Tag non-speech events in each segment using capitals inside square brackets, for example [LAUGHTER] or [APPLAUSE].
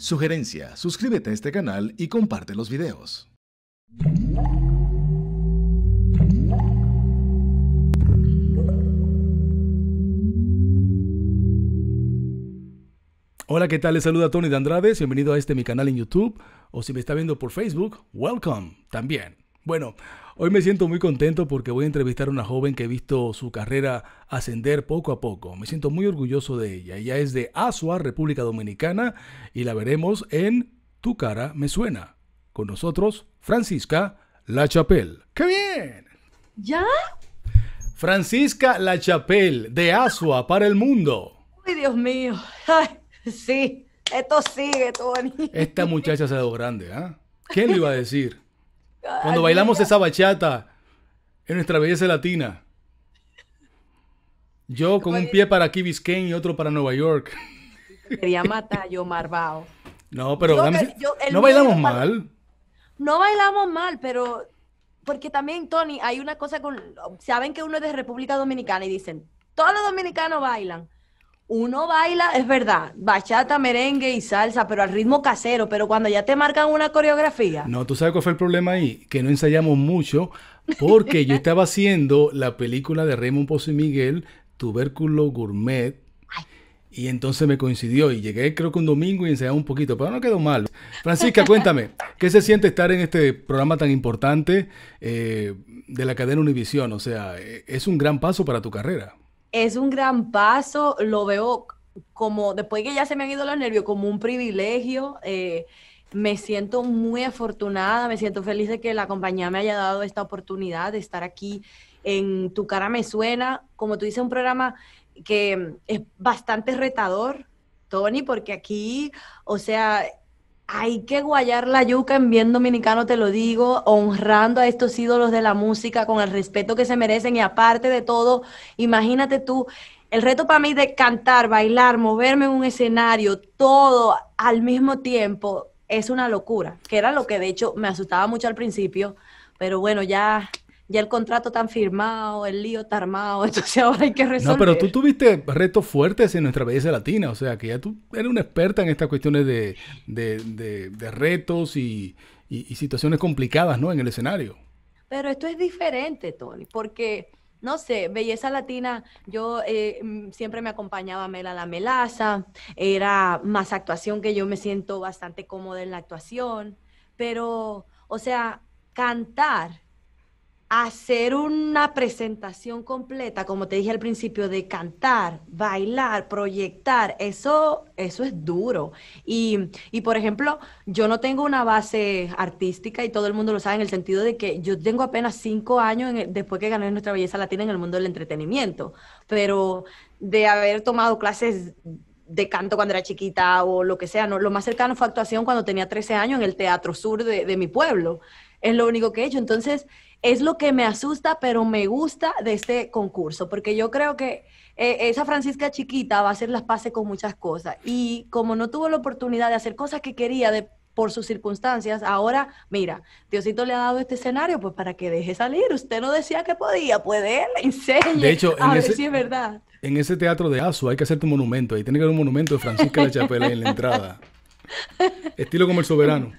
Sugerencia, suscríbete a este canal y comparte los videos. Hola, ¿qué tal? Les saluda Tony de Andrade. Bienvenido a este mi canal en YouTube. O si me está viendo por Facebook, welcome también. Bueno, hoy me siento muy contento porque voy a entrevistar a una joven que he visto su carrera ascender poco a poco. Me siento muy orgulloso de ella. Ella es de Asua, República Dominicana, y la veremos en Tu cara me suena. Con nosotros, Francisca La Chapelle. ¡Qué bien! ¿Ya? Francisca La Chapelle, de Asua para el mundo. ¡Ay, Dios mío! sí, esto sigue, Tony. Esta muchacha se ha dado grande, ¿ah? ¿eh? ¿Quién le iba a decir? Cuando bailamos esa bachata en nuestra belleza latina. Yo con un pie para aquí Biscayne y otro para Nueva York. Quería matar yo, marbao No, pero no bailamos mal. No bailamos mal, pero porque también, Tony, hay una cosa con... Saben que uno es de República Dominicana y dicen, todos los dominicanos bailan uno baila, es verdad, bachata, merengue y salsa, pero al ritmo casero, pero cuando ya te marcan una coreografía. No, tú sabes cuál fue el problema ahí, que no ensayamos mucho porque yo estaba haciendo la película de Raymond Pozo y Miguel, Tubérculo Gourmet. Y entonces me coincidió y llegué creo que un domingo y ensayamos un poquito, pero no quedó mal. Francisca, cuéntame, ¿qué se siente estar en este programa tan importante eh, de la cadena Univisión? O sea, eh, es un gran paso para tu carrera es un gran paso, lo veo como, después que ya se me han ido los nervios, como un privilegio. Eh, me siento muy afortunada, me siento feliz de que la compañía me haya dado esta oportunidad de estar aquí en Tu cara me suena, como tú dices, un programa que es bastante retador, Tony, porque aquí, o sea, hay que guayar la yuca en bien dominicano, te lo digo, honrando a estos ídolos de la música con el respeto que se merecen y aparte de todo, imagínate tú, el reto para mí de cantar, bailar, moverme en un escenario, todo al mismo tiempo, es una locura, que era lo que de hecho me asustaba mucho al principio, pero bueno, ya ya el contrato tan firmado, el lío está armado, [LAUGHS] entonces ahora hay que resolver. No, pero tú tuviste retos fuertes en nuestra belleza latina, o sea que ya tú eres una experta en estas cuestiones de, retos y, situaciones complicadas, ¿no? En el escenario. Pero esto es diferente, Tony, porque, no sé, belleza latina, yo eh, mm, siempre me acompañaba Mela La Melaza, era más actuación que yo me siento bastante cómoda en la actuación, pero, o sea, cantar hacer una presentación completa, como te dije al principio, de cantar, bailar, proyectar, eso, eso es duro. Y, y, por ejemplo, yo no tengo una base artística y todo el mundo lo sabe en el sentido de que yo tengo apenas cinco años después que gané nuestra belleza latina en el mundo del entretenimiento, pero de haber tomado clases de canto cuando era chiquita o lo que sea, ¿no? lo más cercano fue actuación cuando tenía 13 años en el Teatro Sur de mi pueblo es lo único que he hecho. Entonces, es lo que me asusta, pero me gusta de este concurso, porque yo creo que eh, esa Francisca chiquita va a hacer las paces con muchas cosas. Y como no tuvo la oportunidad de hacer cosas que quería de, por sus circunstancias, ahora, mira, Diosito le ha dado este escenario pues para que deje salir. Usted no decía que podía, puede él De hecho, en ese, es verdad. En ese teatro de Azu hay que hacerte un monumento. Ahí tiene que haber un monumento de Francisca La Chapela en la entrada. [LAUGHS] Estilo como el soberano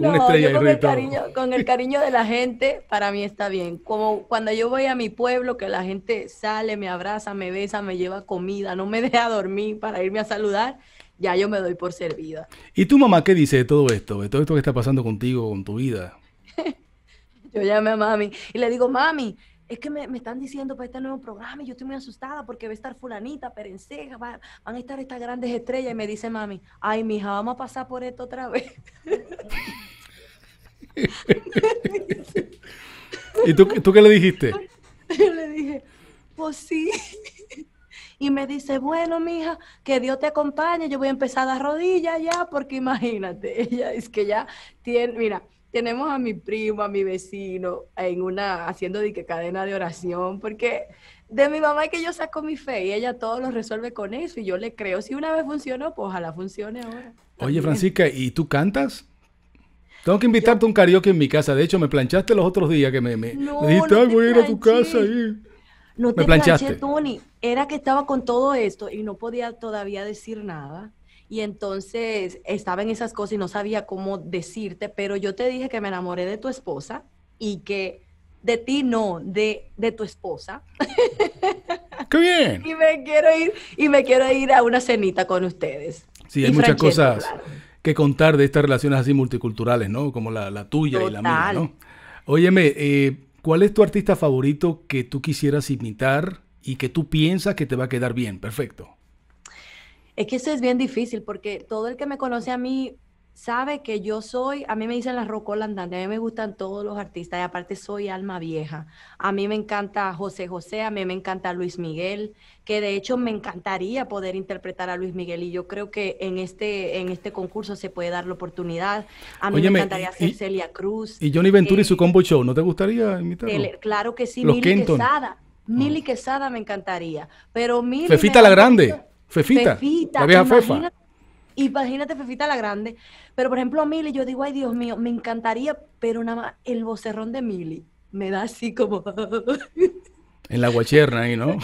no, yo con, el cariño, con el cariño de la gente, para mí está bien. Como cuando yo voy a mi pueblo, que la gente sale, me abraza, me besa, me lleva comida, no me [LAUGHS] deja dormir para irme a saludar, ya yo me doy por servida. ¿Y tu mamá qué dice de todo esto, de todo esto que está pasando contigo, con tu vida? [LAUGHS] yo llamé a mami y le digo, mami, es que me, están diciendo para este nuevo programa y yo estoy muy asustada porque va a estar fulanita, perenceja, van a estar estas grandes estrellas. Y me dice mami, ay, mija, vamos a pasar por esto otra vez. [LAUGHS] [LAUGHS] ¿Y tú, tú qué le dijiste? Yo le dije, pues sí. Y me dice, bueno, mija, que Dios te acompañe, yo voy a empezar a dar rodillas ya, porque imagínate, [LAUGHS] ella es que ya tiene, mira, tenemos a mi primo, a mi vecino, en una, haciendo de cadena de oración, porque de mi mamá es que yo saco mi fe y ella todo lo resuelve con eso y yo le creo. Si una vez funcionó, pues ojalá funcione ahora. Oye, Francisca, ¿y tú cantas? Tengo que invitarte a un karaoke en mi casa. De hecho, me planchaste los otros días que me, me, dijiste, voy a ir a tu casa. Y... No te planchaste. planché, Tony. Era que estaba con todo esto y no podía todavía decir nada. Y entonces estaba en esas cosas y no sabía cómo decirte, pero yo te dije que me enamoré de tu esposa y que de ti no, de, tu esposa. ¡Qué bien! [LAUGHS] y me quiero ir, y me quiero ir a una cenita con ustedes. Sí, hay muchas cosas que contar de estas relaciones así multiculturales, ¿no? Como la, la tuya y la mía, ¿no? Óyeme, eh, ¿cuál es tu artista favorito que tú quisieras imitar y que tú piensas que te va a quedar bien? Perfecto. Es que eso es bien difícil porque todo el que me conoce a mí sabe que yo soy, a mí me dicen las rocola andante, a mí me gustan todos los artistas y aparte soy alma vieja. A mí me encanta José José, a mí me encanta Luis Miguel, que de hecho me encantaría poder interpretar a Luis Miguel y yo creo que en este, en este concurso se puede dar la oportunidad. A mí me encantaría hacer Celia Cruz. Y Johnny Ventura y su eh, combo show, ¿no te gustaría claro que sí, Milly Mili Quesada. Mili ah. Quesada me encantaría, pero Mili... Fefita la Grande. Fefita, Fefita, la Fefa. Imagínate Fefita la Grande. Pero por ejemplo, a Mili, yo digo, ay Dios mío, me encantaría, pero nada más el vocerrón de Mili me da así como. [LAUGHS] en la guacherna ahí, ¿no?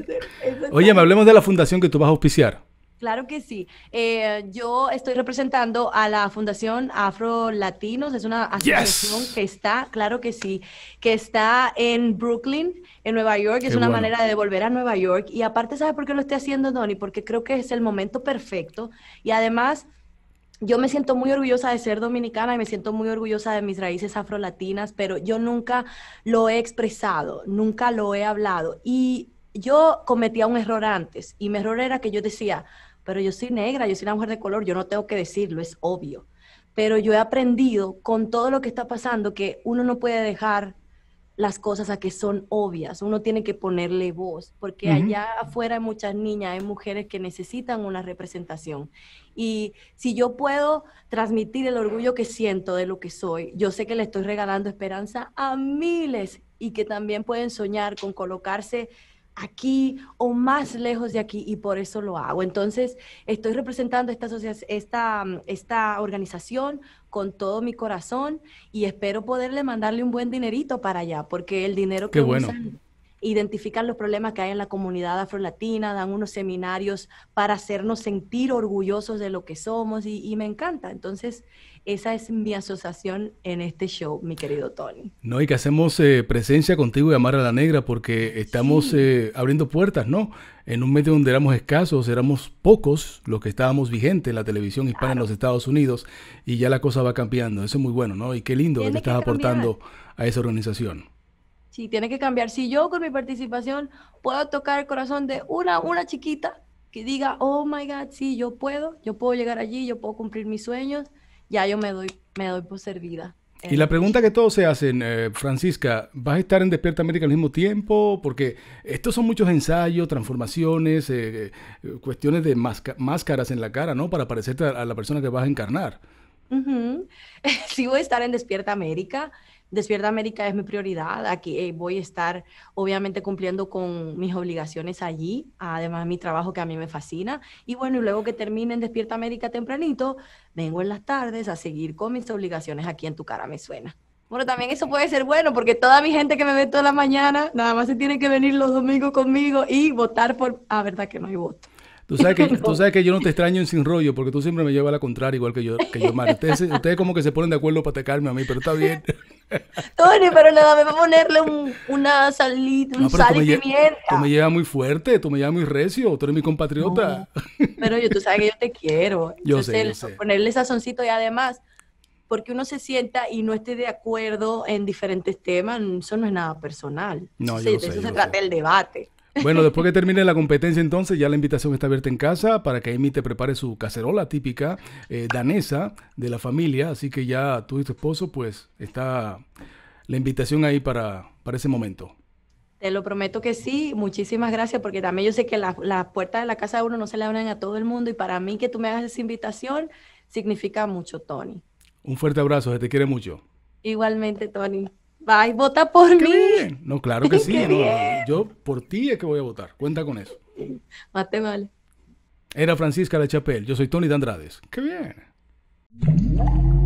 [LAUGHS] Oye, me hablemos de la fundación que tú vas a auspiciar. Claro que sí. Eh, yo estoy representando a la Fundación Afro Latinos, es una asociación que está, claro que sí, que está en Brooklyn, en Nueva York, es una manera de devolver a Nueva York. Y aparte, ¿sabes por qué lo estoy haciendo, Donny? Porque creo que es el momento perfecto. Y además, yo me siento muy orgullosa de ser dominicana y me siento muy orgullosa de mis raíces afro-latinas, pero yo nunca lo he expresado, nunca lo he hablado. Y yo cometía un error antes, y mi error era que yo decía, pero yo soy negra, yo soy una mujer de color, yo no tengo que decirlo, es obvio. Pero yo he aprendido con todo lo que está pasando que uno no puede dejar las cosas a que son obvias, uno tiene que ponerle voz, porque allá afuera hay muchas niñas, hay mujeres que necesitan una representación. Y si yo puedo transmitir el orgullo que siento de lo que soy, yo sé que le estoy regalando esperanza a miles y que también pueden soñar con colocarse aquí o más lejos de aquí y por eso lo hago. Entonces, estoy representando esta, esta, esta organización con todo mi corazón y espero poderle mandarle un buen dinerito para allá, porque el dinero que identifican los problemas que hay en la comunidad latina, dan unos seminarios para hacernos sentir orgullosos de lo que somos y, me encanta. Entonces, esa es mi asociación en este show, mi querido Tony. No, y que hacemos eh, presencia contigo y Amar a la Negra porque estamos eh, abriendo puertas, ¿no? En un medio donde éramos escasos, éramos pocos los que estábamos vigentes en la televisión hispana en los Estados Unidos y ya la cosa va cambiando. Eso es muy bueno, ¿no? Y qué lindo que estás aportando a esa organización. Sí, tiene que cambiar. Si yo con mi participación puedo tocar el corazón de una, una chiquita que diga, oh my God, sí, yo puedo, yo puedo llegar allí, yo puedo cumplir mis sueños, ya yo me doy, me doy por servida. Y la pregunta que todos se hacen, eh, Francisca, ¿vas a estar en Despierta América al mismo tiempo? Porque estos son muchos ensayos, transformaciones, eh, eh, cuestiones de máscaras en la cara, ¿no? Para parecerte a, la persona que vas a encarnar. [LAUGHS] Sí, voy a estar en Despierta América. Despierta América es mi prioridad. Aquí eh, voy a estar, obviamente, cumpliendo con mis obligaciones allí, además mi trabajo que a mí me fascina. Y bueno, y luego que terminen Despierta América tempranito, vengo en las tardes a seguir con mis obligaciones aquí en Tu Cara Me Suena. Bueno, también eso puede ser bueno porque toda mi gente que me ve toda la mañana nada más se tiene que venir los domingos conmigo y votar por... Ah, verdad que no hay voto. Tú sabes, que, [LAUGHS] yo no te extraño en sin rollo porque tú siempre me llevas a la contraria igual que yo, que Ustedes, ustedes como que se ponen de acuerdo para atacarme a mí, pero está bien. [LAUGHS] Tony, pero nada, me va a ponerle un, una salita, un Tú me llevas muy fuerte, tú me llevas muy recio, tú eres mi compatriota. pero yo, tú sabes que yo te quiero. [LAUGHS] Yo sé, Ponerle sazoncito y además, porque uno se sienta y no esté de acuerdo en diferentes temas, eso no es nada personal. No, eso, se trata el debate. Bueno, después que termine la competencia, entonces ya la invitación está abierta en casa para que Amy te prepare su cacerola típica eh, danesa de la familia. Así que ya tú y tu esposo, pues está la invitación ahí para, para ese momento. Te lo prometo que sí, muchísimas gracias, porque también yo sé que las la puertas de la casa de uno no se le abren a todo el mundo y para mí que tú me hagas esa invitación significa mucho, Tony. Un fuerte abrazo, se te quiere mucho. Igualmente, Tony. Bye, vota por mí. Bien. No, claro que [LAUGHS] sí. yo por ti es que voy a votar. Cuenta con eso. Mate vale. Era Francisca La Chapel. Yo soy Tony de Andrades. Qué bien.